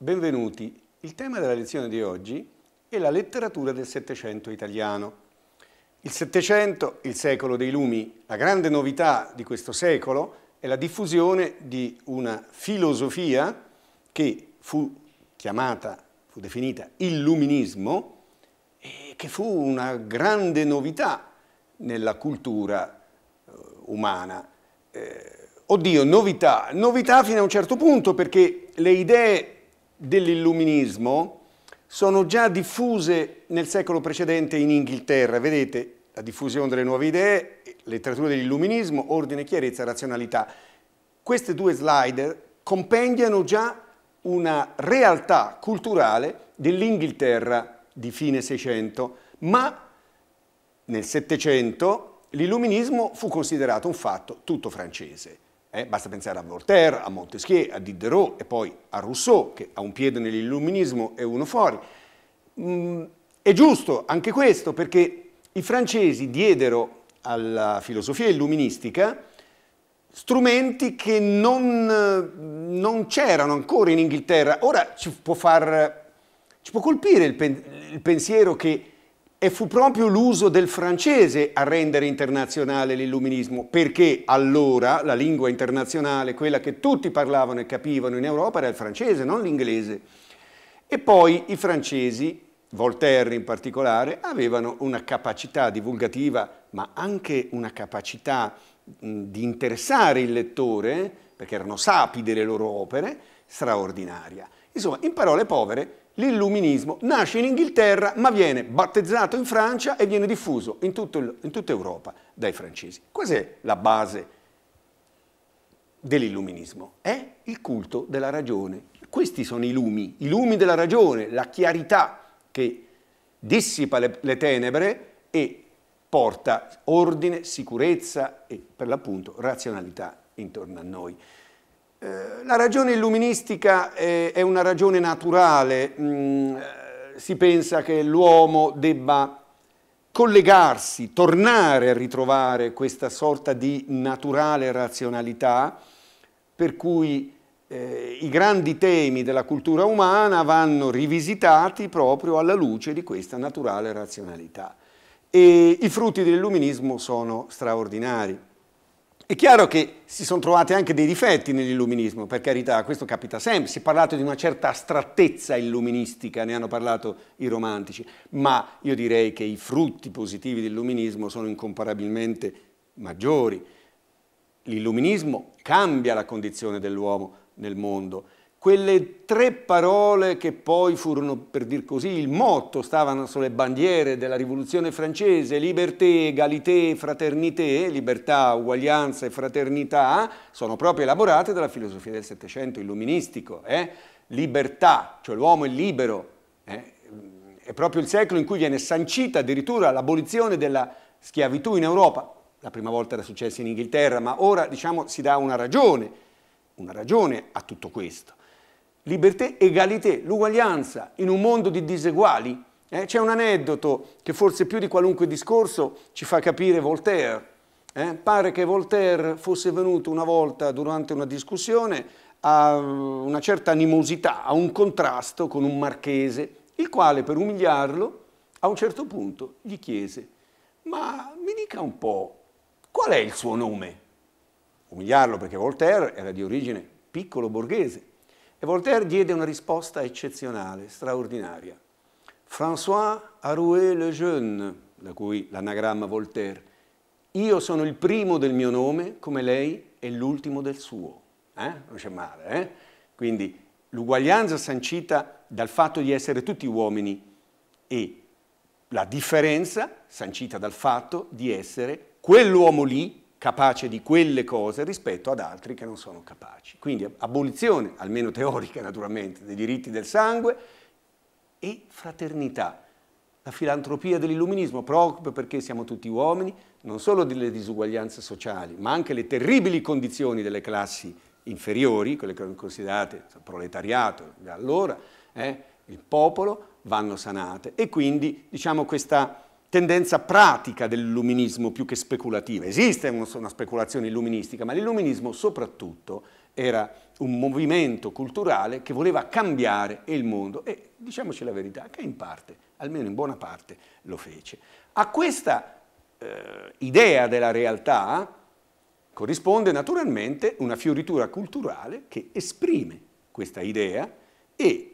Benvenuti. Il tema della lezione di oggi è la letteratura del Settecento italiano. Il Settecento, il secolo dei lumi, la grande novità di questo secolo è la diffusione di una filosofia che fu chiamata, fu definita illuminismo, e che fu una grande novità nella cultura eh, umana. Eh, oddio, novità, novità fino a un certo punto perché le idee dell'illuminismo sono già diffuse nel secolo precedente in Inghilterra. Vedete, la diffusione delle nuove idee, letteratura dell'illuminismo, ordine, chiarezza, razionalità. Queste due slide compendiano già una realtà culturale dell'Inghilterra di fine Seicento, ma nel Settecento l'illuminismo fu considerato un fatto tutto francese. Eh, basta pensare a Voltaire, a Montesquieu, a Diderot e poi a Rousseau, che ha un piede nell'illuminismo e uno fuori. Mm, è giusto anche questo perché i francesi diedero alla filosofia illuministica strumenti che non, eh, non c'erano ancora in Inghilterra. Ora ci può, far, ci può colpire il, pen, il pensiero che e fu proprio l'uso del francese a rendere internazionale l'illuminismo, perché allora la lingua internazionale, quella che tutti parlavano e capivano in Europa, era il francese, non l'inglese. E poi i francesi, Voltaire in particolare, avevano una capacità divulgativa, ma anche una capacità di interessare il lettore, perché erano sapi delle loro opere, straordinaria. Insomma, in parole povere, L'illuminismo nasce in Inghilterra ma viene battezzato in Francia e viene diffuso in, il, in tutta Europa dai francesi. Cos'è la base dell'illuminismo? È il culto della ragione. Questi sono i lumi, i lumi della ragione, la chiarità che dissipa le, le tenebre e porta ordine, sicurezza e per l'appunto razionalità intorno a noi. Eh, la ragione illuministica è una ragione naturale, mm, eh, si pensa che l'uomo debba collegarsi, tornare a ritrovare questa sorta di naturale razionalità per cui eh, i grandi temi della cultura umana vanno rivisitati proprio alla luce di questa naturale razionalità e i frutti dell'illuminismo sono straordinari. È chiaro che si sono trovati anche dei difetti nell'illuminismo, per carità, questo capita sempre, si è parlato di una certa astrattezza illuministica, ne hanno parlato i romantici, ma io direi che i frutti positivi dell'illuminismo sono incomparabilmente maggiori. L'illuminismo cambia la condizione dell'uomo nel mondo, quelle tre parole che poi furono, per dir così, il motto, stavano sulle bandiere della rivoluzione francese, liberté, égalité, fraternité, libertà, uguaglianza e fraternità, sono proprio elaborate dalla filosofia del Settecento, illuministico. Eh? Libertà, cioè l'uomo è libero, eh? è proprio il secolo in cui viene sancita addirittura l'abolizione della schiavitù in Europa. La prima volta era successa in Inghilterra, ma ora diciamo si dà una ragione, una ragione a tutto questo libertà, egalità, l'uguaglianza in un mondo di diseguali. Eh? C'è un aneddoto che forse più di qualunque discorso ci fa capire Voltaire. Eh? Pare che Voltaire fosse venuto una volta durante una discussione a mm, una certa animosità, a un contrasto con un marchese, il quale per umiliarlo a un certo punto gli chiese ma mi dica un po' qual è il suo nome? Umiliarlo perché Voltaire era di origine piccolo borghese. E Voltaire diede una risposta eccezionale, straordinaria. François Arouet le Jeune, da cui l'anagramma Voltaire, io sono il primo del mio nome come lei è l'ultimo del suo. Eh? Non c'è male, eh? Quindi l'uguaglianza sancita dal fatto di essere tutti uomini e la differenza sancita dal fatto di essere quell'uomo lì capace di quelle cose rispetto ad altri che non sono capaci. Quindi abolizione, almeno teorica naturalmente, dei diritti del sangue e fraternità. La filantropia dell'illuminismo, proprio perché siamo tutti uomini, non solo delle disuguaglianze sociali, ma anche le terribili condizioni delle classi inferiori, quelle che erano considerate proletariato da allora, eh, il popolo, vanno sanate. E quindi diciamo questa tendenza pratica dell'illuminismo più che speculativa. Esiste una speculazione illuministica, ma l'illuminismo soprattutto era un movimento culturale che voleva cambiare il mondo e diciamoci la verità, che in parte, almeno in buona parte, lo fece. A questa eh, idea della realtà corrisponde naturalmente una fioritura culturale che esprime questa idea e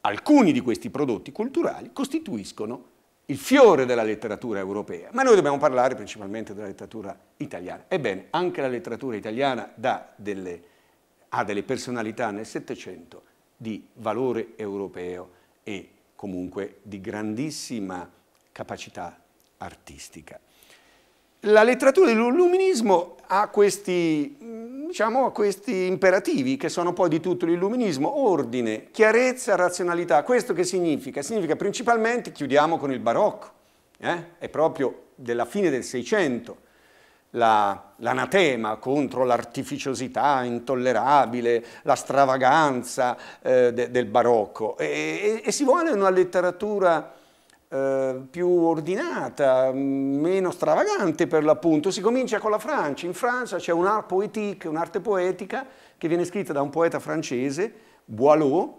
alcuni di questi prodotti culturali costituiscono il fiore della letteratura europea, ma noi dobbiamo parlare principalmente della letteratura italiana. Ebbene, anche la letteratura italiana delle, ha delle personalità nel Settecento di valore europeo e comunque di grandissima capacità artistica. La letteratura dell'illuminismo ha questi diciamo, a questi imperativi che sono poi di tutto l'illuminismo, ordine, chiarezza, razionalità. Questo che significa? Significa principalmente, chiudiamo con il barocco, eh? è proprio della fine del Seicento, la, l'anatema contro l'artificiosità intollerabile, la stravaganza eh, de, del barocco e, e, e si vuole una letteratura eh, più ordinata, mm, meno stravagante per l'appunto. Si comincia con la Francia. In Francia c'è un'art poétique, un'arte poetica, che viene scritta da un poeta francese, Boileau,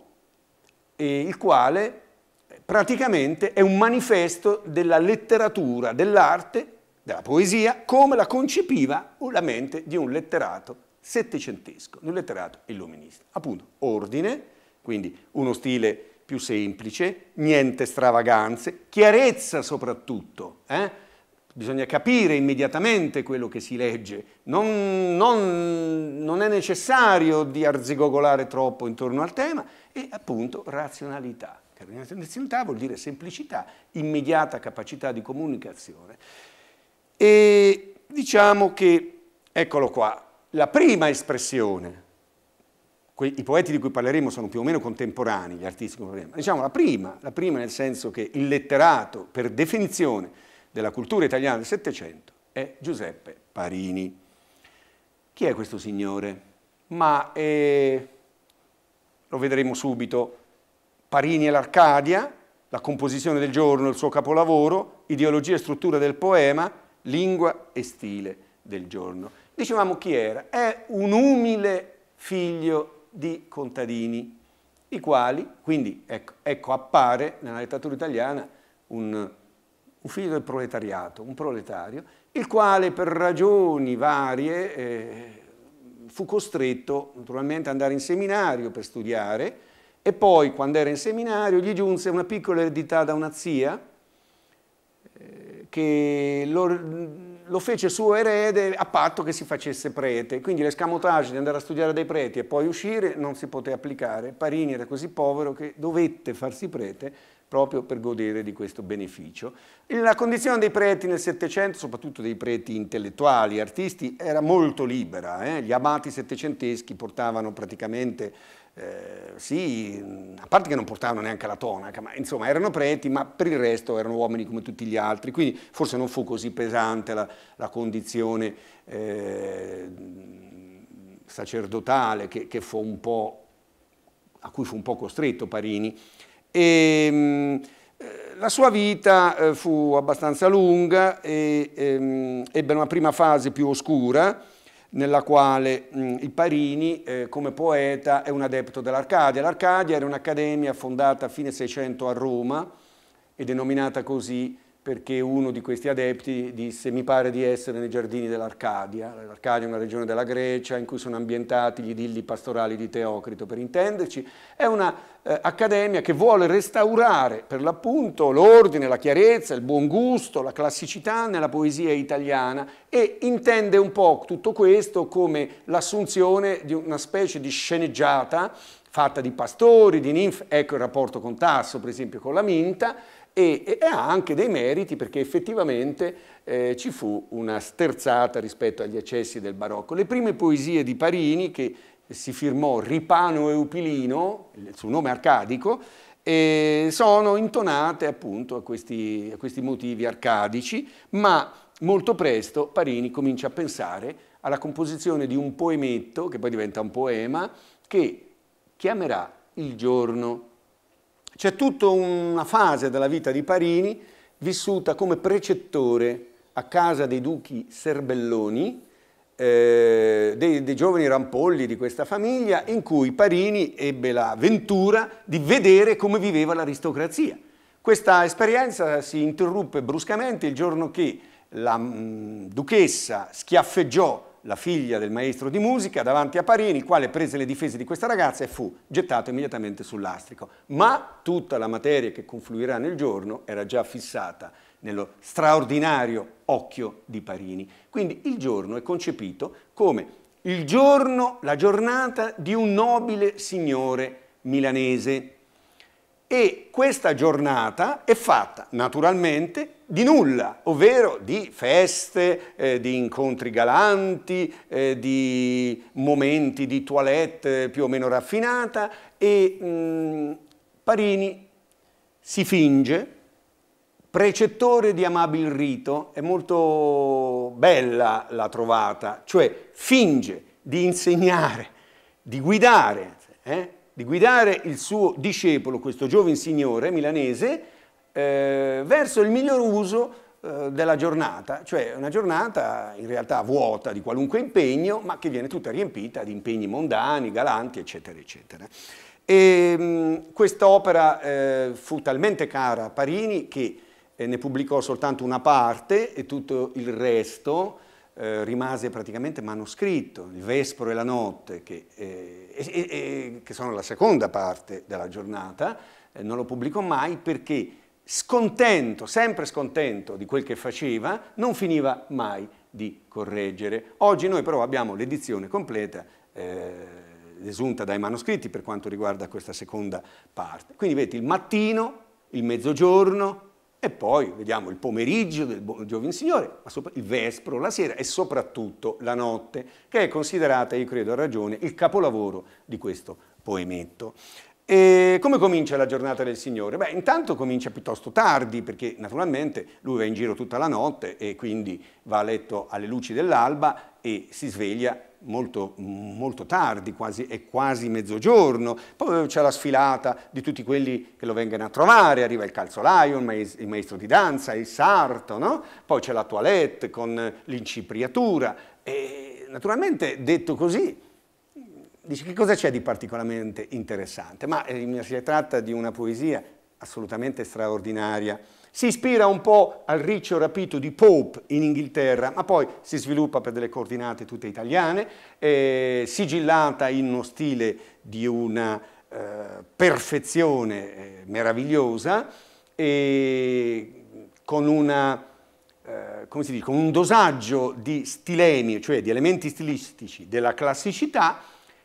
il quale eh, praticamente è un manifesto della letteratura, dell'arte, della poesia, come la concepiva la mente di un letterato settecentesco, di un letterato illuminista. Appunto, ordine, quindi uno stile più semplice, niente stravaganze, chiarezza soprattutto. Eh? Bisogna capire immediatamente quello che si legge, non, non, non è necessario di arzigogolare troppo intorno al tema e appunto razionalità. Razionalità vuol dire semplicità, immediata capacità di comunicazione. E diciamo che, eccolo qua, la prima espressione i poeti di cui parleremo sono più o meno contemporanei, gli artisti contemporanei. Diciamo la prima, la prima nel senso che il letterato, per definizione della cultura italiana del Settecento, è Giuseppe Parini. Chi è questo signore? Ma eh, lo vedremo subito. Parini e l'Arcadia, la composizione del giorno, il suo capolavoro, ideologia e struttura del poema, lingua e stile del giorno. Dicevamo chi era? È un umile figlio di contadini, i quali, quindi ecco, ecco appare nella letteratura italiana un, un figlio del proletariato, un proletario, il quale per ragioni varie eh, fu costretto naturalmente ad andare in seminario per studiare e poi quando era in seminario gli giunse una piccola eredità da una zia eh, che lo lo fece suo erede a patto che si facesse prete. Quindi l'escamotage di andare a studiare dai preti e poi uscire non si poteva applicare. Parini era così povero che dovette farsi prete proprio per godere di questo beneficio. La condizione dei preti nel Settecento, soprattutto dei preti intellettuali, artisti, era molto libera. Eh? Gli amati settecenteschi portavano praticamente eh, sì, a parte che non portavano neanche la tonaca, ma insomma erano preti, ma per il resto erano uomini come tutti gli altri, quindi forse non fu così pesante la, la condizione eh, sacerdotale che, che a cui fu un po' costretto Parini. E, ehm, eh, la sua vita eh, fu abbastanza lunga e, e ehm, ebbe una prima fase più oscura, nella quale mh, il Parini eh, come poeta è un adepto dell'Arcadia. L'Arcadia era un'accademia fondata a fine 600 a Roma e denominata così perché uno di questi adepti disse mi pare di essere nei giardini dell'Arcadia, l'Arcadia è una regione della Grecia in cui sono ambientati gli idilli pastorali di Teocrito, per intenderci, è un'accademia eh, che vuole restaurare per l'appunto l'ordine, la chiarezza, il buon gusto, la classicità nella poesia italiana e intende un po' tutto questo come l'assunzione di una specie di sceneggiata fatta di pastori, di ninf, ecco il rapporto con Tasso per esempio con la Minta, e, ha anche dei meriti perché effettivamente eh, ci fu una sterzata rispetto agli eccessi del barocco. Le prime poesie di Parini che si firmò Ripano Eupilino, il suo nome arcadico, eh, sono intonate appunto a questi, a questi motivi arcadici, ma molto presto Parini comincia a pensare alla composizione di un poemetto, che poi diventa un poema, che chiamerà Il giorno c'è tutta una fase della vita di Parini vissuta come precettore a casa dei duchi Serbelloni, eh, dei, dei, giovani rampolli di questa famiglia, in cui Parini ebbe la ventura di vedere come viveva l'aristocrazia. Questa esperienza si interruppe bruscamente il giorno che la mh, mm, duchessa schiaffeggiò la figlia del maestro di musica, davanti a Parini, il quale prese le difese di questa ragazza e fu gettato immediatamente sul lastrico. Ma tutta la materia che confluirà nel giorno era già fissata nello straordinario occhio di Parini. Quindi il giorno è concepito come il giorno, la giornata di un nobile signore milanese. E questa giornata è fatta naturalmente di nulla, ovvero di feste, eh, di incontri galanti, eh, di momenti di toilette più o meno raffinata e mh, mm, Parini si finge precettore di amabil rito, è molto bella la trovata, cioè finge di insegnare, di guidare, eh, di guidare il suo discepolo, questo giovane signore milanese, eh, verso il miglior uso eh, della giornata, cioè una giornata in realtà vuota di qualunque impegno, ma che viene tutta riempita di impegni mondani, galanti, eccetera, eccetera. E ehm, quest'opera eh, fu talmente cara a Parini che eh, ne pubblicò soltanto una parte e tutto il resto eh, rimase praticamente manoscritto, il Vespro e la Notte, che, eh, che sono la seconda parte della giornata, eh, non lo pubblicò mai perché scontento, sempre scontento di quel che faceva, non finiva mai di correggere. Oggi noi però abbiamo l'edizione completa eh, esunta dai manoscritti per quanto riguarda questa seconda parte. Quindi vedete il mattino, il mezzogiorno e poi vediamo il pomeriggio del Giovin Signore, ma sopra, il vespro, la sera e soprattutto la notte, che è considerata, io credo a ragione, il capolavoro di questo poemetto. E come comincia la giornata del Signore? Beh, intanto comincia piuttosto tardi perché naturalmente lui va in giro tutta la notte e quindi va a letto alle luci dell'alba e si sveglia molto, molto tardi, quasi, è quasi mezzogiorno. Poi eh, c'è la sfilata di tutti quelli che lo vengono a trovare, arriva il calzolaio, il, maestro di danza, il sarto, no? poi c'è la toilette con l'incipriatura. E naturalmente detto così dice che cosa c'è di particolarmente interessante? Ma eh, si tratta di una poesia assolutamente straordinaria. Si ispira un po' al riccio rapito di Pope in Inghilterra, ma poi si sviluppa per delle coordinate tutte italiane, eh, sigillata in uno stile di una eh, perfezione eh, meravigliosa, con una eh, come si dice, un dosaggio di stilemi, cioè di elementi stilistici della classicità,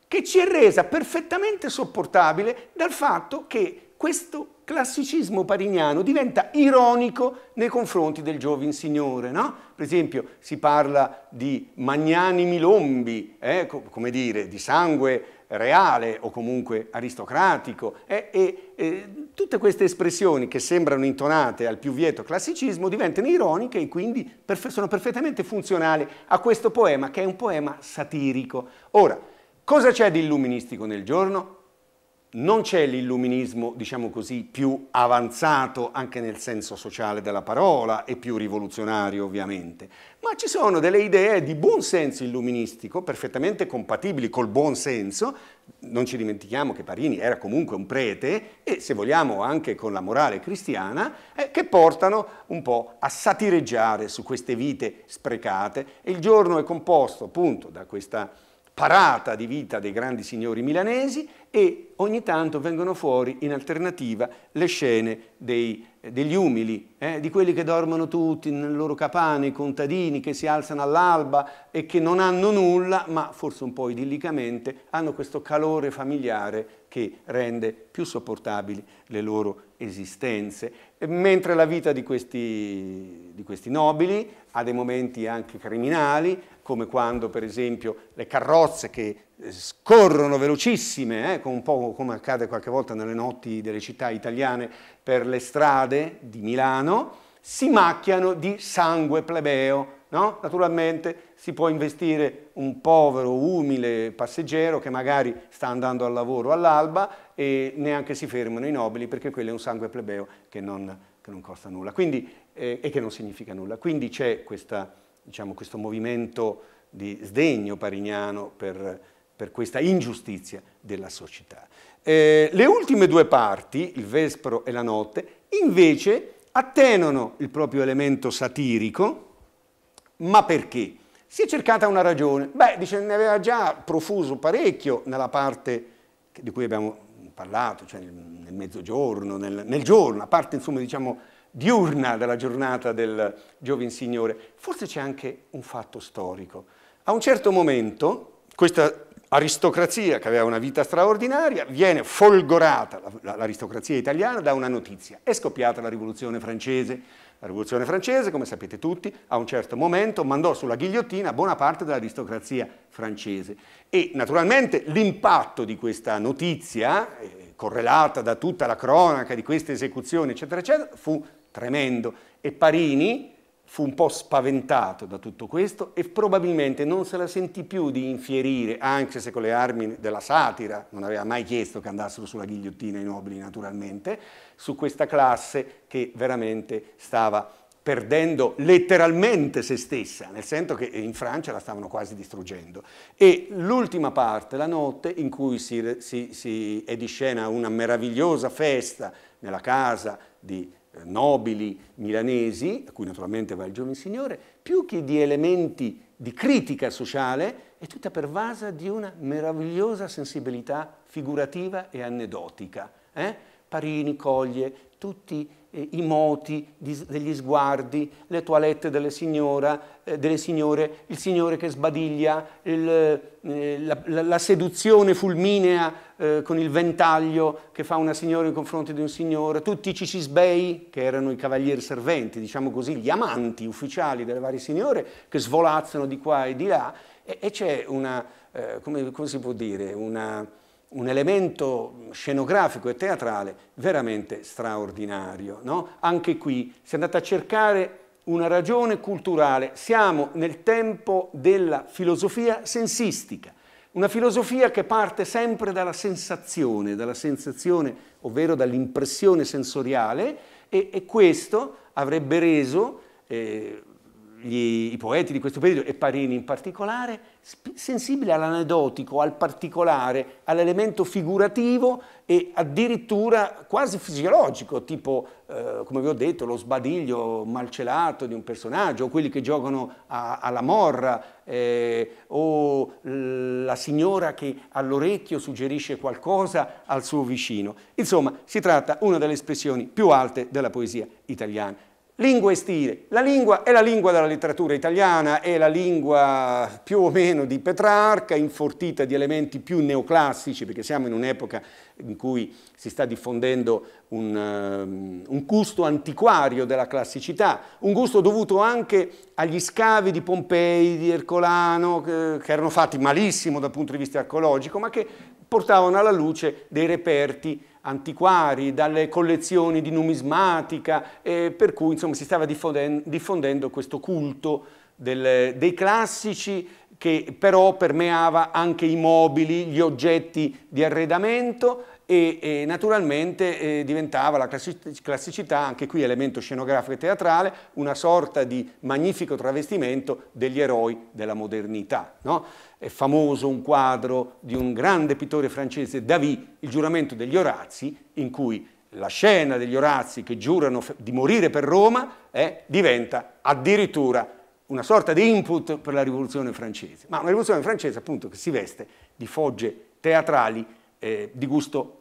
che ci è resa perfettamente sopportabile dal fatto che questo classicismo parignano diventa ironico nei confronti del giovine signore, no? Per esempio si parla di magnanimi lombi, eh, come dire, di sangue reale o comunque aristocratico eh, e eh, tutte queste espressioni che sembrano intonate al più vieto classicismo diventano ironiche e quindi perf sono perfettamente funzionali a questo poema che è un poema satirico. Ora, Cosa c'è di illuministico nel giorno? Non c'è l'illuminismo, diciamo così, più avanzato anche nel senso sociale della parola e più rivoluzionario ovviamente, ma ci sono delle idee di buon senso illuministico, perfettamente compatibili col buon senso, non ci dimentichiamo che Parini era comunque un prete e se vogliamo anche con la morale cristiana, eh, che portano un po' a satireggiare su queste vite sprecate. il giorno è composto appunto da questa parata di vita dei grandi signori milanesi e ogni tanto vengono fuori in alternativa le scene dei, degli umili, eh, di quelli che dormono tutti nelle loro capane, i contadini che si alzano all'alba e che non hanno nulla, ma forse un po' idillicamente hanno questo calore familiare che rende più sopportabili le loro esistenze, mentre la vita di questi, di questi nobili ha dei momenti anche criminali, come quando per esempio le carrozze che eh, scorrono velocissime, eh, un po' come accade qualche volta nelle notti delle città italiane per le strade di Milano, si macchiano di sangue plebeo, No? Naturalmente si può investire un povero, umile passeggero che magari sta andando al lavoro all'alba e neanche si fermano i nobili perché quello è un sangue plebeo che non, che non costa nulla Quindi, eh, e che non significa nulla. Quindi c'è diciamo, questo movimento di sdegno parignano per, per questa ingiustizia della società. Eh, le ultime due parti, il Vespro e la Notte, invece attenuano il proprio elemento satirico, ma perché? Si è cercata una ragione. Beh, dice, ne aveva già profuso parecchio nella parte di cui abbiamo parlato, cioè nel mezzogiorno, nel, nel giorno, la parte insomma diciamo diurna della giornata del giovin signore. Forse c'è anche un fatto storico. A un certo momento questa aristocrazia che aveva una vita straordinaria viene folgorata, l'aristocrazia italiana, da una notizia. È scoppiata la rivoluzione francese, la rivoluzione francese, come sapete tutti, a un certo momento mandò sulla ghigliottina buona parte dell'aristocrazia francese e naturalmente l'impatto di questa notizia, eh, correlata da tutta la cronaca di queste esecuzioni, eccetera, eccetera, fu tremendo e Parini, fu un po' spaventato da tutto questo e probabilmente non se la sentì più di infierire, anche se con le armi della satira, non aveva mai chiesto che andassero sulla ghigliottina i nobili naturalmente, su questa classe che veramente stava perdendo letteralmente se stessa, nel senso che in Francia la stavano quasi distruggendo. E l'ultima parte, la notte, in cui si, si, si è di scena una meravigliosa festa nella casa di nobili milanesi, a cui naturalmente va il giovane signore, più che di elementi di critica sociale, è tutta pervasa di una meravigliosa sensibilità figurativa e aneddotica. Eh? Parini coglie tutti eh, i moti di, degli sguardi, le toilette delle, signora, eh, delle, signore, il signore che sbadiglia, il, eh, la, la, la, seduzione fulminea eh, con il ventaglio che fa una signora in confronto di un signore, tutti i cicisbei, che erano i cavalieri serventi, diciamo così, gli amanti ufficiali delle varie signore, che svolazzano di qua e di là, e, e c'è una, eh, come, come si può dire, una un elemento scenografico e teatrale veramente straordinario. No? Anche qui si è andata a cercare una ragione culturale, siamo nel tempo della filosofia sensistica, una filosofia che parte sempre dalla sensazione, dalla sensazione ovvero dall'impressione sensoriale e, e, questo avrebbe reso eh, gli, i poeti di questo periodo e Parini in particolare sensibile all'anedotico, al particolare, all'elemento figurativo e addirittura quasi fisiologico, tipo, eh, come vi ho detto, lo sbadiglio malcelato di un personaggio, o quelli che giocano a, alla morra, eh, o la signora che all'orecchio suggerisce qualcosa al suo vicino. Insomma, si tratta di una delle espressioni più alte della poesia italiana. Lingua e stile. La lingua è la lingua della letteratura italiana, è la lingua più o meno di Petrarca, infortita di elementi più neoclassici, perché siamo in un'epoca in cui si sta diffondendo un, um, un, gusto antiquario della classicità, un gusto dovuto anche agli scavi di Pompei, di Ercolano, che, che erano fatti malissimo dal punto di vista archeologico, ma che portavano alla luce dei reperti antiquari, dalle collezioni di numismatica, eh, per cui insomma, si stava diffondendo, diffondendo questo culto del, dei classici che però permeava anche i mobili, gli oggetti di arredamento e, e naturalmente eh, diventava la classicità, anche qui elemento scenografico e teatrale, una sorta di magnifico travestimento degli eroi della modernità. No? È famoso un quadro di un grande pittore francese, David, Il giuramento degli Orazzi, in cui la scena degli Orazzi che giurano di morire per Roma eh, diventa addirittura una sorta di input per la rivoluzione francese. Ma una rivoluzione francese appunto che si veste di fogge teatrali eh, di gusto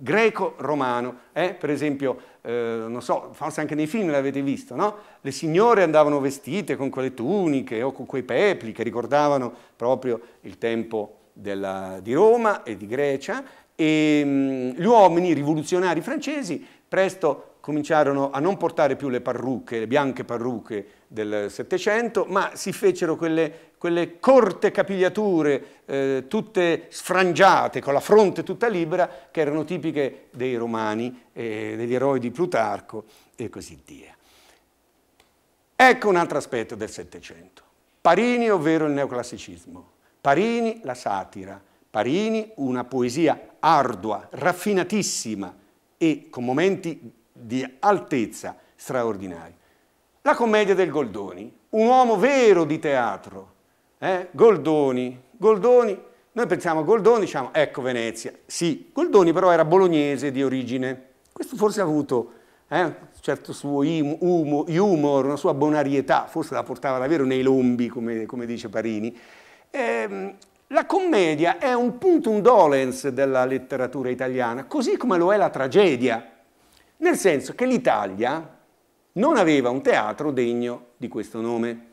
greco-romano, eh? per esempio, eh, non so, forse anche nei film l'avete visto, no? le signore andavano vestite con quelle tuniche o con quei pepli che ricordavano proprio il tempo della, di Roma e di Grecia, e mh, mm, gli uomini rivoluzionari francesi presto cominciarono a non portare più le parrucche, le bianche parrucche del Settecento, ma si fecero quelle, quelle corte capigliature, eh, tutte sfrangiate, con la fronte tutta libera, che erano tipiche dei romani, eh, degli eroi di Plutarco e così via. Ecco un altro aspetto del Settecento. Parini, ovvero il neoclassicismo. Parini, la satira. Parini, una poesia ardua, raffinatissima e con momenti di altezza straordinaria. La commedia del Goldoni, un uomo vero di teatro, eh? Goldoni, Goldoni, noi pensiamo a Goldoni, diciamo ecco Venezia, sì, Goldoni però era bolognese di origine, questo forse ha avuto eh, un certo suo humor, una sua bonarietà, forse la portava davvero nei lombi, come, come dice Parini. Eh, la commedia è un punto un dolens della letteratura italiana, così come lo è la tragedia. Nel senso che l'Italia non aveva un teatro degno di questo nome.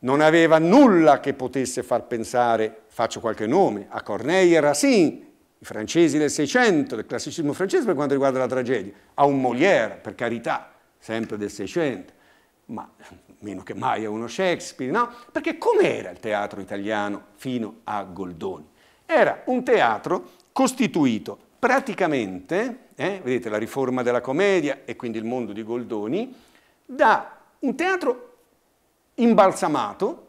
Non aveva nulla che potesse far pensare, faccio qualche nome, a Corneille e Racine, i francesi del Seicento, del classicismo francese per quanto riguarda la tragedia, a un Molière, per carità, sempre del Seicento, ma meno che mai a uno Shakespeare, no? Perché com'era il teatro italiano fino a Goldoni? Era un teatro costituito praticamente, eh, vedete la riforma della commedia e quindi il mondo di Goldoni, da un teatro imbalsamato,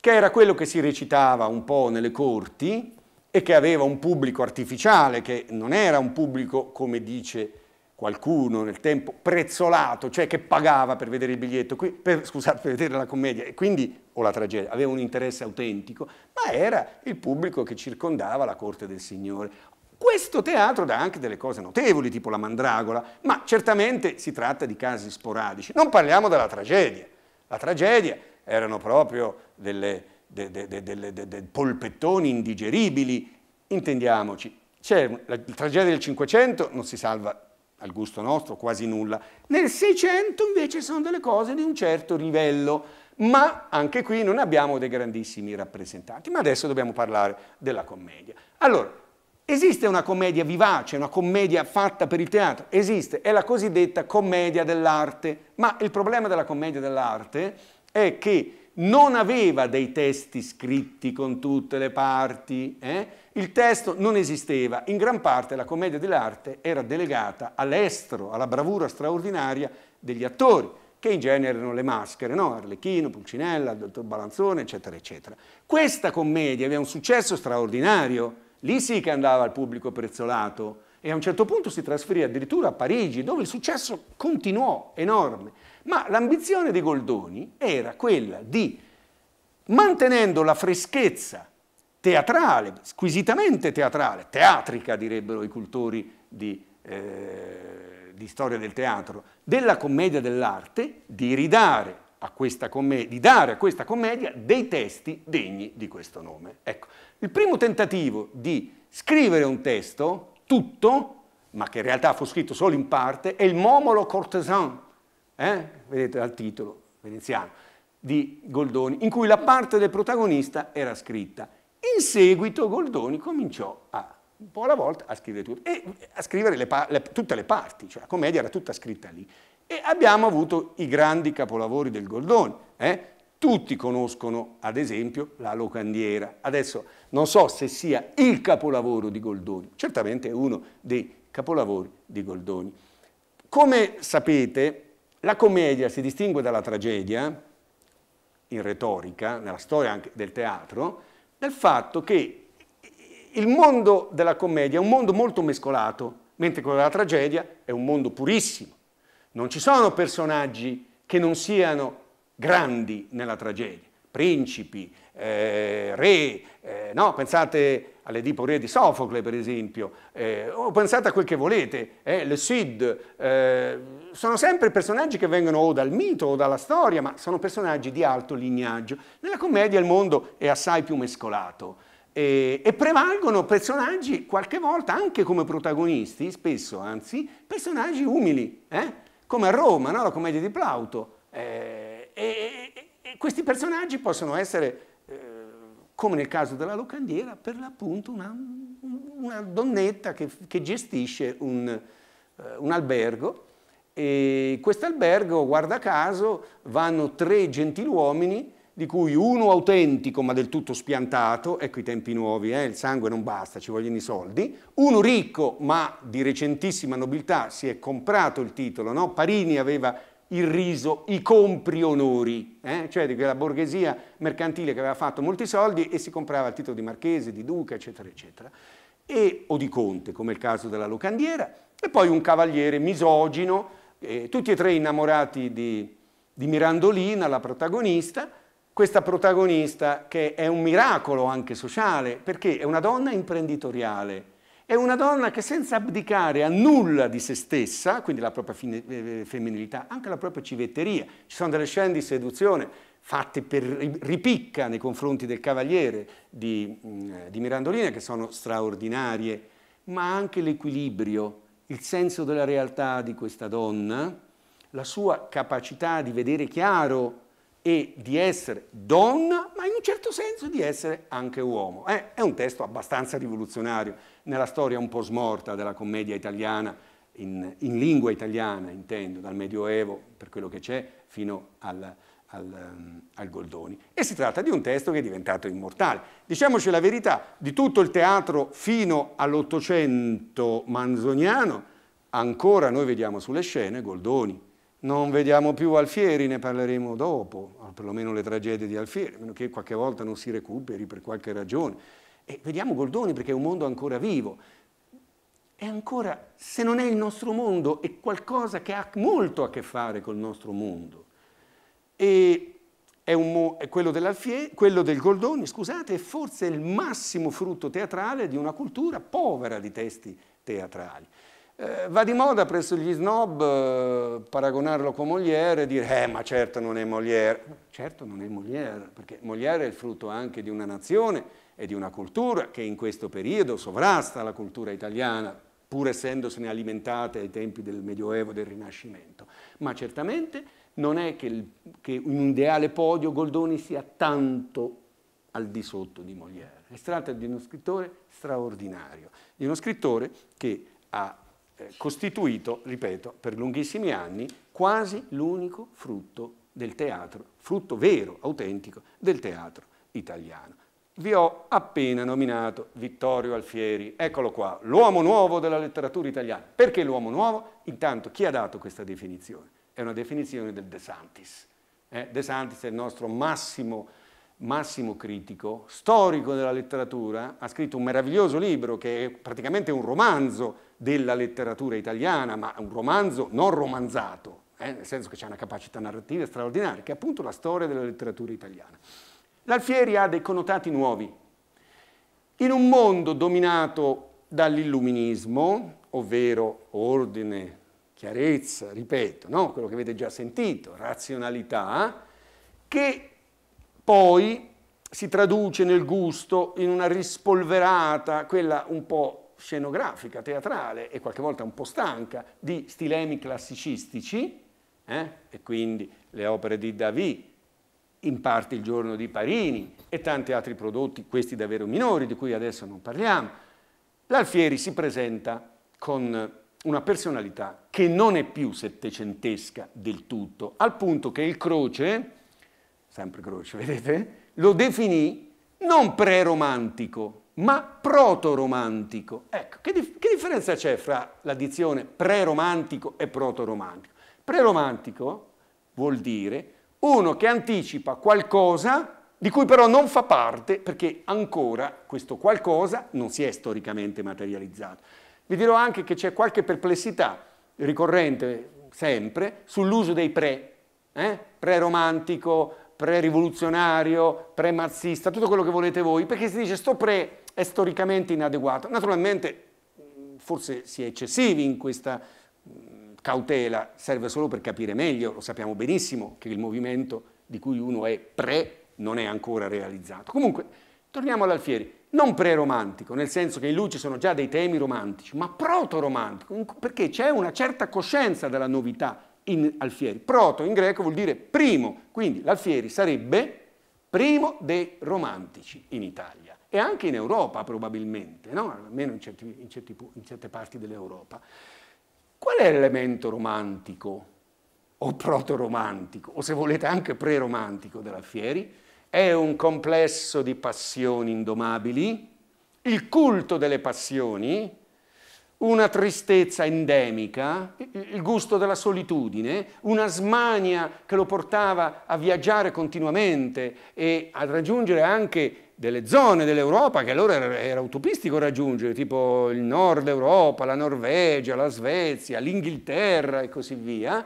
che era quello che si recitava un po' nelle corti e che aveva un pubblico artificiale, che non era un pubblico, come dice qualcuno nel tempo, prezzolato, cioè che pagava per vedere il biglietto, per, scusate, per vedere la commedia, e quindi, o la tragedia, aveva un interesse autentico, ma era il pubblico che circondava la corte del Signore. Questo teatro dà anche delle cose notevoli, tipo la mandragola, ma certamente si tratta di casi sporadici. Non parliamo della tragedia. La tragedia erano proprio delle, de, de, de, polpettoni indigeribili. Intendiamoci, c'è la, la tragedia del Cinquecento non si salva al gusto nostro quasi nulla. Nel Seicento invece sono delle cose di un certo livello, ma anche qui non abbiamo dei grandissimi rappresentanti. Ma adesso dobbiamo parlare della commedia. Allora, Esiste una commedia vivace, una commedia fatta per il teatro, esiste, è la cosiddetta commedia dell'arte, ma il problema della commedia dell'arte è che non aveva dei testi scritti con tutte le parti, eh? il testo non esisteva, in gran parte la commedia dell'arte era delegata all'estero, alla bravura straordinaria degli attori, che in genere erano le maschere, no? Arlecchino, Pulcinella, il dottor Balanzone, eccetera, eccetera. Questa commedia aveva un successo straordinario, Lì sì che andava il pubblico prezzolato e a un certo punto si trasferì addirittura a Parigi, dove il successo continuò enorme. Ma l'ambizione di Goldoni era quella di, mantenendo la freschezza teatrale, squisitamente teatrale, teatrica direbbero i cultori di, eh, di storia del teatro, della commedia dell'arte, di ridare a questa commedia, di dare a questa commedia dei testi degni di questo nome. Ecco, il primo tentativo di scrivere un testo, tutto, ma che in realtà fu scritto solo in parte, è il Momolo Cortesan, eh? vedete dal titolo veneziano, di Goldoni, in cui la parte del protagonista era scritta. In seguito Goldoni cominciò a un po' alla volta a scrivere tutto, e a scrivere le le, tutte le parti, cioè la commedia era tutta scritta lì. E abbiamo avuto i grandi capolavori del Goldoni. Eh? Tutti conoscono, ad esempio, la locandiera. Adesso non so se sia il capolavoro di Goldoni, certamente è uno dei capolavori di Goldoni. Come sapete, la commedia si distingue dalla tragedia, in retorica, nella storia anche del teatro, dal fatto che il mondo della commedia è un mondo molto mescolato, mentre quello della tragedia è un mondo purissimo. Non ci sono personaggi che non siano grandi nella tragedia, principi, eh, re, eh, no? pensate all'Edipo re di Sofocle per esempio, eh, o pensate a quel che volete, eh, le Cid, eh, sono sempre personaggi che vengono o dal mito o dalla storia, ma sono personaggi di alto lignaggio. Nella commedia il mondo è assai più mescolato e prevalgono personaggi qualche volta anche come protagonisti, spesso anzi, personaggi umili. Eh? come a Roma, no? la commedia di Plauto. Eh, e, e, questi personaggi possono essere, eh, come nel caso della locandiera, per l'appunto una, una donnetta che, che gestisce un, eh, un albergo e questo albergo, guarda caso, vanno tre gentiluomini di cui uno autentico ma del tutto spiantato, ecco i tempi nuovi, eh, il sangue non basta, ci vogliono i soldi, uno ricco ma di recentissima nobiltà si è comprato il titolo, no? Parini aveva il riso, i compri onori, eh? cioè di quella borghesia mercantile che aveva fatto molti soldi e si comprava il titolo di marchese, di duca, eccetera, eccetera, e, o di conte, come il caso della locandiera, e poi un cavaliere misogino, eh, tutti e tre innamorati di, di Mirandolina, la protagonista, questa protagonista che è un miracolo anche sociale, perché è una donna imprenditoriale, è una donna che senza abdicare a nulla di se stessa, quindi la propria eh, eh, femminilità, anche la propria civetteria, ci sono delle scene di seduzione fatte per ripicca nei confronti del cavaliere di, mm, di Mirandolina che sono straordinarie, ma anche l'equilibrio, il senso della realtà di questa donna, la sua capacità di vedere chiaro e di essere donna, ma in un certo senso di essere anche uomo. Eh, è un testo abbastanza rivoluzionario nella storia un po' smorta della commedia italiana, in, in lingua italiana intendo, dal Medioevo, per quello che c'è, fino al, al, ehm, al, Goldoni. E si tratta di un testo che è diventato immortale. Diciamoci la verità, di tutto il teatro fino all'Ottocento manzoniano, ancora noi vediamo sulle scene Goldoni, non vediamo più Alfieri, ne parleremo dopo, o perlomeno le tragedie di Alfieri, a meno che qualche volta non si recuperi per qualche ragione. E vediamo Goldoni perché è un mondo ancora vivo. E ancora, se non è il nostro mondo, è qualcosa che ha molto a che fare col nostro mondo. E è, mo è quello, quello del Goldoni, scusate, è forse il massimo frutto teatrale di una cultura povera di testi teatrali. Eh, va di moda presso gli snob eh, paragonarlo con Molière e dire eh ma certo non è Molière, certo non è Molière, perché Molière è il frutto anche di una nazione e di una cultura che in questo periodo sovrasta la cultura italiana, pur essendosene alimentate ai tempi del Medioevo e del Rinascimento. Ma certamente non è che, il, che in un ideale podio Goldoni sia tanto al di sotto di Molière. Si tratta di uno scrittore straordinario, di uno scrittore che ha eh, costituito, ripeto, per lunghissimi anni quasi l'unico frutto del teatro, frutto vero, autentico del teatro italiano. Vi ho appena nominato Vittorio Alfieri, eccolo qua, l'uomo nuovo della letteratura italiana. Perché l'uomo nuovo? Intanto chi ha dato questa definizione? È una definizione del De Santis. Eh? De Santis è il nostro massimo Massimo Critico, storico della letteratura, ha scritto un meraviglioso libro che è praticamente un romanzo della letteratura italiana, ma un romanzo non romanzato, eh, nel senso che c'è una capacità narrativa straordinaria, che è appunto la storia della letteratura italiana. L'Alfieri ha dei connotati nuovi. In un mondo dominato dall'illuminismo, ovvero ordine, chiarezza, ripeto, no? quello che avete già sentito, razionalità, che poi si traduce nel gusto in una rispolverata, quella un po' scenografica, teatrale e qualche volta un po' stanca, di stilemi classicistici, eh? e quindi le opere di Davy, in parte il giorno di Parini e tanti altri prodotti, questi davvero minori, di cui adesso non parliamo. L'Alfieri si presenta con una personalità che non è più settecentesca del tutto, al punto che il Croce, sempre Croce, vedete? Lo definì non preromantico, ma proto-romantico. Ecco, che, dif che differenza c'è fra la dizione preromantico e proto-romantico? Preromantico vuol dire uno che anticipa qualcosa di cui però non fa parte perché ancora questo qualcosa non si è storicamente materializzato. Vi dirò anche che c'è qualche perplessità ricorrente sempre sull'uso dei pre, eh? pre romantico, pre-rivoluzionario, pre-marxista, tutto quello che volete voi, perché si dice sto pre è storicamente inadeguato. Naturalmente forse si è eccessivi in questa cautela, serve solo per capire meglio, lo sappiamo benissimo che il movimento di cui uno è pre non è ancora realizzato. Comunque, torniamo all'Alfieri, non pre-romantico, nel senso che in lui ci sono già dei temi romantici, ma proto-romantico, perché c'è una certa coscienza della novità in Alfieri. Proto in greco vuol dire primo, quindi l'Alfieri sarebbe primo dei romantici in Italia e anche in Europa probabilmente, no? almeno in, certi, in, certi, in certe parti dell'Europa. Qual è l'elemento romantico o proto-romantico, o se volete anche pre-romantico dell'Alfieri? È un complesso di passioni indomabili, il culto delle passioni, una tristezza endemica, il gusto della solitudine, una smania che lo portava a viaggiare continuamente e a raggiungere anche delle zone dell'Europa che allora era, era utopistico raggiungere, tipo il nord Europa, la Norvegia, la Svezia, l'Inghilterra e così via.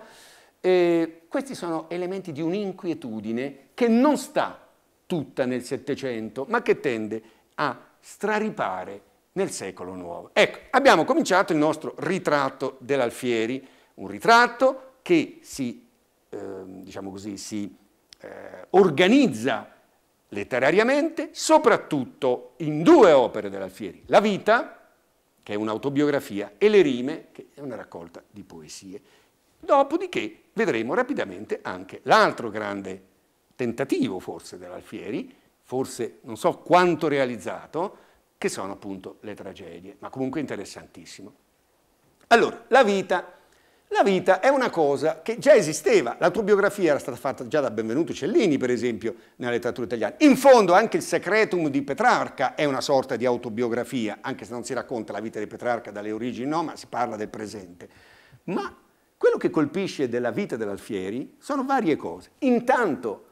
E questi sono elementi di un'inquietudine che non sta tutta nel Settecento, ma che tende a straripare nel secolo nuovo. Ecco, abbiamo cominciato il nostro ritratto dell'Alfieri, un ritratto che si, eh, diciamo così, si eh, organizza letterariamente, soprattutto in due opere dell'Alfieri, La vita, che è un'autobiografia, e Le rime, che è una raccolta di poesie. Dopodiché vedremo rapidamente anche l'altro grande tentativo forse dell'Alfieri, forse non so quanto realizzato, che sono appunto le tragedie, ma comunque interessantissimo. Allora, la vita. La vita è una cosa che già esisteva, l'autobiografia era stata fatta già da Benvenuto Cellini, per esempio, nella letteratura italiana. In fondo anche il Secretum di Petrarca è una sorta di autobiografia, anche se non si racconta la vita di Petrarca dalle origini, no, ma si parla del presente. Ma quello che colpisce della vita dell'Alfieri sono varie cose. Intanto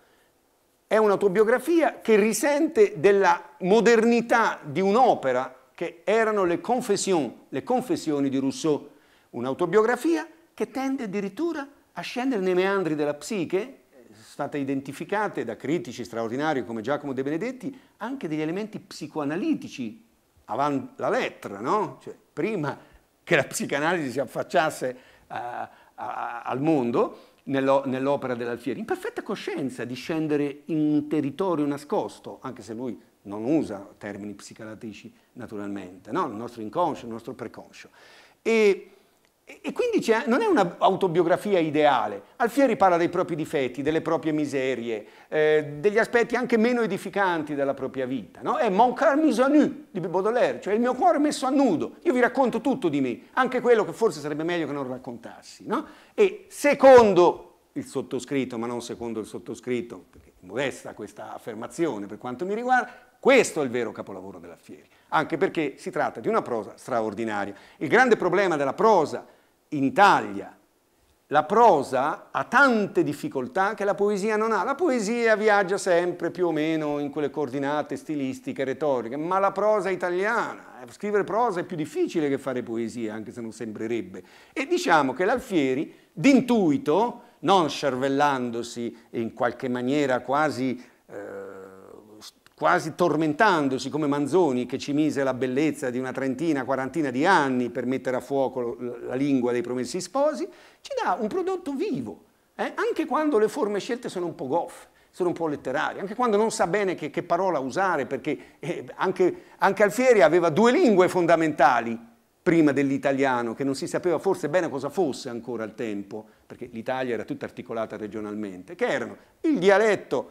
è un'autobiografia che risente della modernità di un'opera che erano le confessions, le confessioni di Rousseau, un'autobiografia che tende addirittura a scendere nei meandri della psiche, state identificate da critici straordinari come Giacomo De Benedetti, anche degli elementi psicoanalitici, avant la lettera, no? Cioè, prima che la psicanalisi si affacciasse uh, a, al mondo, nell'opera dell'Alfieri, in perfetta coscienza di scendere in un territorio nascosto, anche se lui non usa termini psicanalitici naturalmente, no? il nostro inconscio, il nostro preconscio. E e quindi non è un'autobiografia ideale. Alfieri parla dei propri difetti, delle proprie miserie, eh, degli aspetti anche meno edificanti della propria vita. No? È Mon cœur mis à nu di Baudelaire, cioè il mio cuore messo a nudo. Io vi racconto tutto di me, anche quello che forse sarebbe meglio che non raccontassi. No? E secondo il sottoscritto, ma non secondo il sottoscritto, perché è modesta questa affermazione per quanto mi riguarda, questo è il vero capolavoro dell'Alfieri, anche perché si tratta di una prosa straordinaria. Il grande problema della prosa in Italia. La prosa ha tante difficoltà che la poesia non ha. La poesia viaggia sempre più o meno in quelle coordinate stilistiche, retoriche, ma la prosa italiana, eh, scrivere prosa è più difficile che fare poesia, anche se non sembrerebbe. E diciamo che l'Alfieri, d'intuito, non scervellandosi in qualche maniera quasi... Eh, quasi tormentandosi come Manzoni che ci mise la bellezza di una trentina, quarantina di anni per mettere a fuoco la lingua dei promessi sposi, ci dà un prodotto vivo, eh? anche quando le forme scelte sono un po' goffe, sono un po' letterarie, anche quando non sa bene che, che parola usare, perché eh, anche, anche Alfieri aveva due lingue fondamentali prima dell'italiano, che non si sapeva forse bene cosa fosse ancora al tempo, perché l'Italia era tutta articolata regionalmente, che erano il dialetto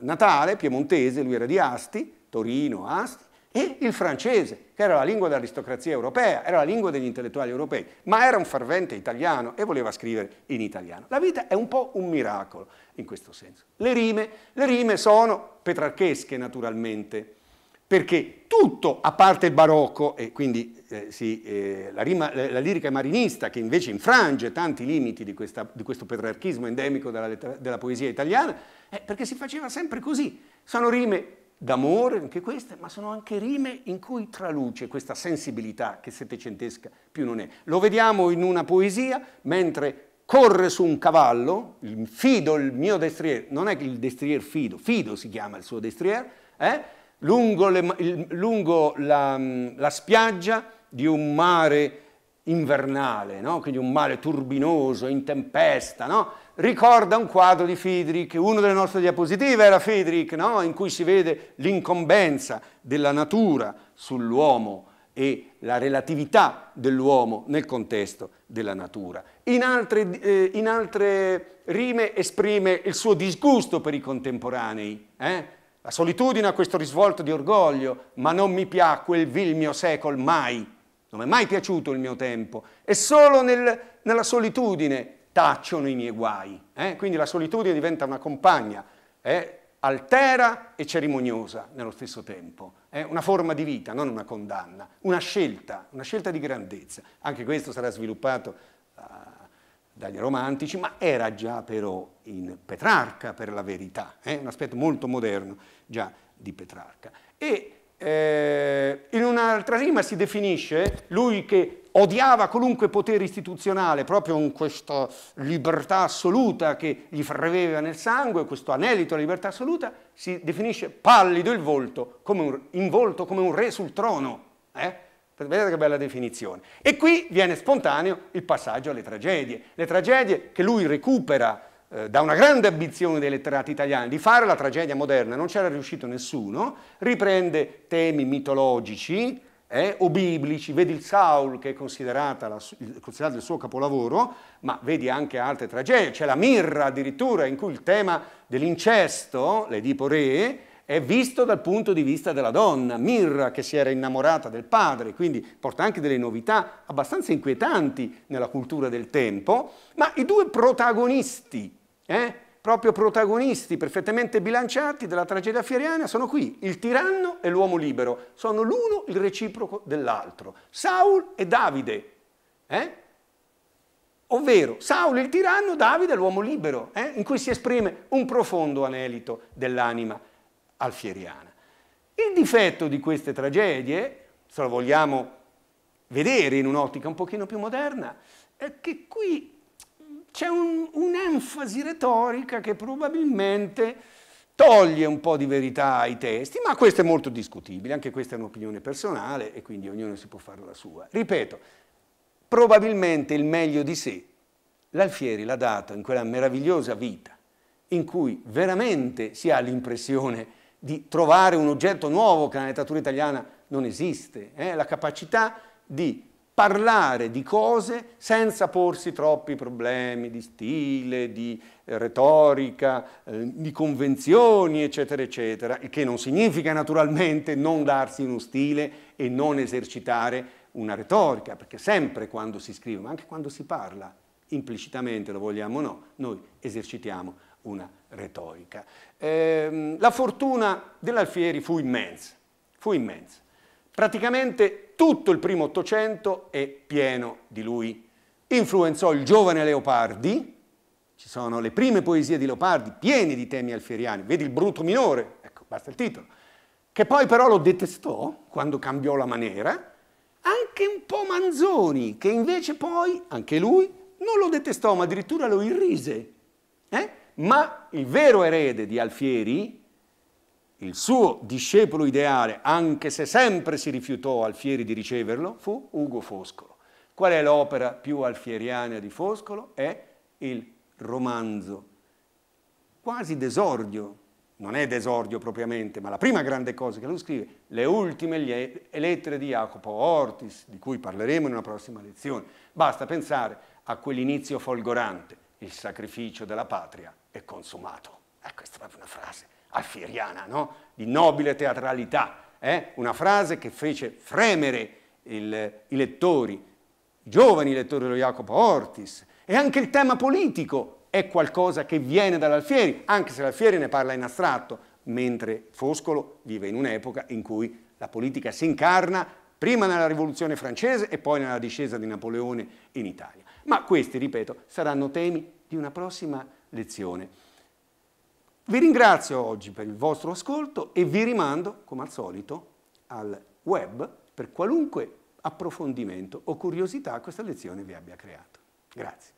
natale, piemontese, lui era di Asti, Torino, Asti, e il francese, che era la lingua dell'aristocrazia europea, era la lingua degli intellettuali europei, ma era un fervente italiano e voleva scrivere in italiano. La vita è un po' un miracolo in questo senso. Le rime, le rime sono petrarchesche naturalmente, perché tutto, a parte il barocco, e quindi eh, sì, eh, la, rima, la, lirica marinista che invece infrange tanti limiti di, questa, di questo petrarchismo endemico della, lettera, della poesia italiana, è eh, perché si faceva sempre così. Sono rime d'amore, anche queste, ma sono anche rime in cui traluce questa sensibilità che settecentesca più non è. Lo vediamo in una poesia, mentre corre su un cavallo, il fido, il mio destrier, non è il destrier fido, fido si chiama il suo destrier, eh? lungo, le, il, lungo la, mm, la, spiaggia di un mare invernale, no? quindi un mare turbinoso, in tempesta, no? ricorda un quadro di Friedrich, una delle nostre diapositive era Friedrich, no? in cui si vede l'incombenza della natura sull'uomo e la relatività dell'uomo nel contesto della natura. In altre, eh, in altre, rime esprime il suo disgusto per i contemporanei, eh? La solitudine ha questo risvolto di orgoglio, ma non mi piacque il vil mio secolo mai. Non mi è mai piaciuto il mio tempo. E solo nel, nella solitudine tacciono i miei guai. Eh? Quindi la solitudine diventa una compagna, eh? altera e cerimoniosa nello stesso tempo. È eh? una forma di vita, non una condanna, una scelta, una scelta di grandezza. Anche questo sarà sviluppato uh, dagli romantici, ma era già però in Petrarca per la verità, eh? un aspetto molto moderno già di Petrarca. E eh, in un'altra rima si definisce lui che odiava qualunque potere istituzionale, proprio in questa libertà assoluta che gli freveva nel sangue, questo anelito alla libertà assoluta, si definisce pallido il volto, come un, in volto come un re sul trono. Eh? Vedete che bella definizione. E qui viene spontaneo il passaggio alle tragedie. Le tragedie che lui recupera eh, da una grande ambizione dei letterati italiani di fare la tragedia moderna, non c'era riuscito nessuno, riprende temi mitologici eh, o biblici, vedi il Saul che è la, considerato il suo capolavoro, ma vedi anche altre tragedie, c'è la Mirra addirittura in cui il tema dell'incesto, l'Edipo Re, è visto dal punto di vista della donna, Mirra che si era innamorata del padre, quindi porta anche delle novità abbastanza inquietanti nella cultura del tempo, ma i due protagonisti, eh, proprio protagonisti perfettamente bilanciati della tragedia fieriana, sono qui, il tiranno e l'uomo libero, sono l'uno il reciproco dell'altro, Saul e Davide. Eh? ovvero Saul il tiranno, Davide l'uomo libero, eh? in cui si esprime un profondo anelito dell'anima alfieriana. Il difetto di queste tragedie, se lo vogliamo vedere in un'ottica un pochino più moderna, è che qui c'è un'enfasi retorica che probabilmente toglie un po' di verità ai testi, ma questo è molto discutibile, anche questa è un'opinione personale e quindi ognuno si può fare la sua. Ripeto, probabilmente il meglio di sé l'Alfieri l'ha dato in quella meravigliosa vita in cui veramente si ha l'impressione di trovare un oggetto nuovo che nella letteratura italiana non esiste, eh? la capacità di parlare di cose senza porsi troppi problemi di stile, di eh, retorica, eh, di convenzioni, eccetera, eccetera, il che non significa naturalmente non darsi uno stile e non esercitare una retorica, perché sempre quando si scrive, ma anche quando si parla, implicitamente lo vogliamo o no, noi esercitiamo una retorica. Eh, la fortuna dell'Alfieri fu immensa, fu immensa. Praticamente tutto il primo Ottocento è pieno di lui. Influenzò il giovane Leopardi, ci sono le prime poesie di Leopardi piene di temi alfieriani, vedi il Bruto Minore, ecco, basta il titolo, che poi però lo detestò quando cambiò la maniera, anche un po' Manzoni, che invece poi, anche lui, non lo detestò, ma addirittura lo irrise. Eh? ma il vero erede di Alfieri, il suo discepolo ideale, anche se sempre si rifiutò Alfieri di riceverlo, fu Ugo Foscolo. Qual è l'opera più alfieriana di Foscolo? È il romanzo, quasi d'esordio, non è d'esordio propriamente, ma la prima grande cosa che lui scrive, le ultime lettere di Jacopo Ortis, di cui parleremo in una prossima lezione. Basta pensare a quell'inizio folgorante il sacrificio della patria è consumato. Eh, questa è proprio una frase alfieriana, no? di nobile teatralità, eh? una frase che fece fremere il, i lettori, i giovani lettori dello Jacopo Ortis, e anche il tema politico è qualcosa che viene dall'Alfieri, anche se l'Alfieri ne parla in astratto, mentre Foscolo vive in un'epoca in cui la politica si incarna prima nella rivoluzione francese e poi nella discesa di Napoleone in Italia. Ma questi, ripeto, saranno temi di una prossima lezione. Vi ringrazio oggi per il vostro ascolto e vi rimando, come al solito, al web per qualunque approfondimento o curiosità questa lezione vi abbia creato. Grazie.